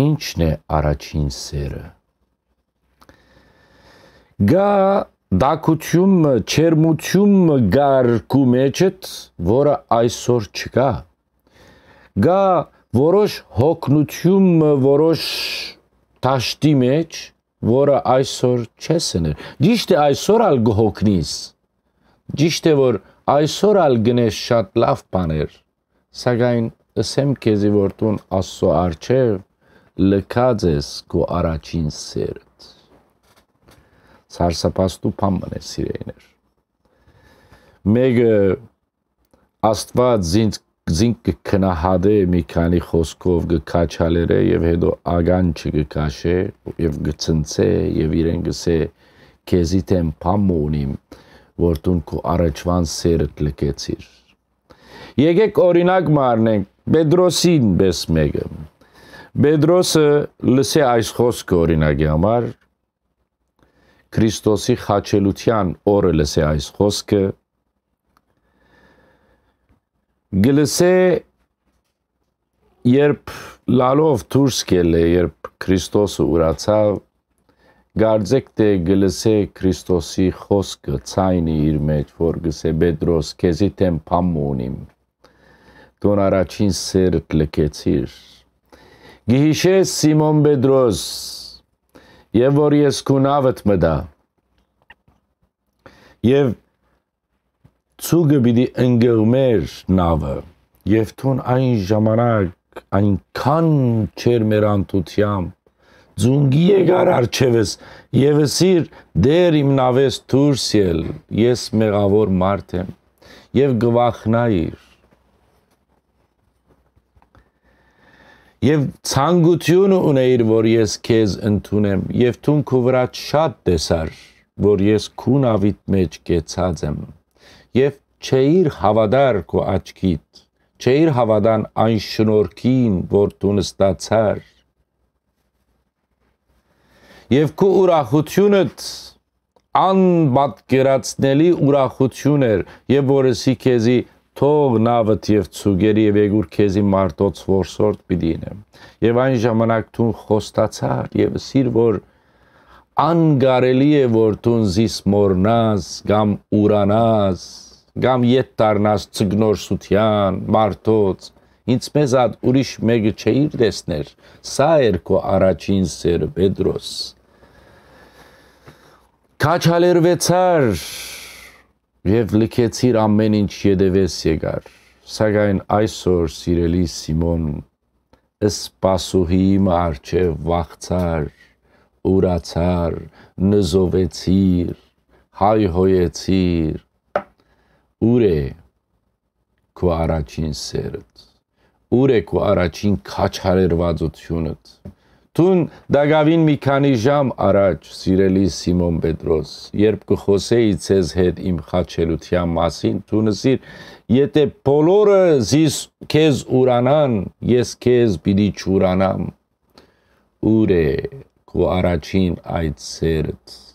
Ինչն է առաջին սերը։ Գա դակություն, չերմություն գարկու մեջդ, որը այսօր չկա։ Գա որոշ հոգնություն, որոշ տաշտի մեջ, որը այսօր չես ըներ։ Ճիշտ է այսօր ալ գողքնիս։ Ճիշտ է որ այսօր ալ գնես շատ լավ բաներ, սակայն ասեմ քեզի որ տուն Աստծո արչև լքած ես քո առաջին սերտ սարսափաստու փամն է սիրեիներ մեկը աստված ինձ զինք կքնահադե մի քանի խոսքով գքաչալերե եւ հետո ագան չգքաշե եւ գցնցե եւ իրեն գսե քեզի դեմ փամոնիմ որ դուն քո առաջվան սերդ լկեցիր եկեք օրինակ մարնենք պետրոսին բես մեկը Պետրոսը լսե այս խոսքը օրինակի համար Քրիստոսի խաչելության օրը լսե այս խոսքը գլսե երբ լալով դուրս գելը երբ Քրիստոսը ուրացավ Գարձեք թե դե գլսե Քրիստոսի խոսքը ցայնի իր մեջ, որ գսե Պետրոս, քեզի թեմ փամոնիմ։ Դոն առաջին սերտ լքեցիր, Գիհիշես Սիմոն Պետրոս, եւ որ ես քունավդ մտա։ Եվ ցուգը բիդի ընկղմեր նավը, եւ թուն այն ժամանակ այնքան չեր մեր անտությամբ ձունգի եկար արչևս եւս իր դեր իմ նավես դուրս ել ես մեղավոր մարդ եմ եւ գվախնայիր Եվ ցանկություն ունեիր, որ ես քեզ ընդունեմ, եւ թուն քո վրա շատ տեսար, որ ես քուն ավիտ մեջ կեցած եմ։ Եվ չէիր հավատար քո աչքիդ, չէիր հավատան այն շնորհքին, որ դու ստացար։ Եվ քո ուրախությունդ անպատկերացնելի ուրախություն էր, եւ որսի քեզի թող նավդ եւ ցուգերի եւ եգուր քեզի մարտոց ворսորտ պիտի ինեմ եւ այն ժամանակ դու խոստացար եւ սիր որ անգարելի է որ դու զիս մորնաս կամ ուրանաս կամ յետ դառնաս ցգնորսության մարտոց ինձ մեզ ադ ուրիշ մեկը չէիր տեսներ սա էր քո առաջին սերը պետրոս Քաչալերվեցար եւ լքեցիր ամեն ինչ յետևես եկար։ Սակայն այսօր սիրելի Սիմոն, սպասուհի իմ արջև վախցար, ուրացար, նզովեցիր, հայհոյեցիր, ուր է քո առաջին սերդ, ուր է քո առաջին քաչարերվածությունդ, Տուն դագավին մի քանի ժամ առաջ, սիրելի Սիմոն Պետրոս, երբ կխոսեի ցեզ հետ իմ խաչելության մասին, դու նսիր, եթե բոլորը զիս քեզ ուրանան, ես քեզ պիտի չուրանամ։ Ուր է քո առաջին այդ սերտ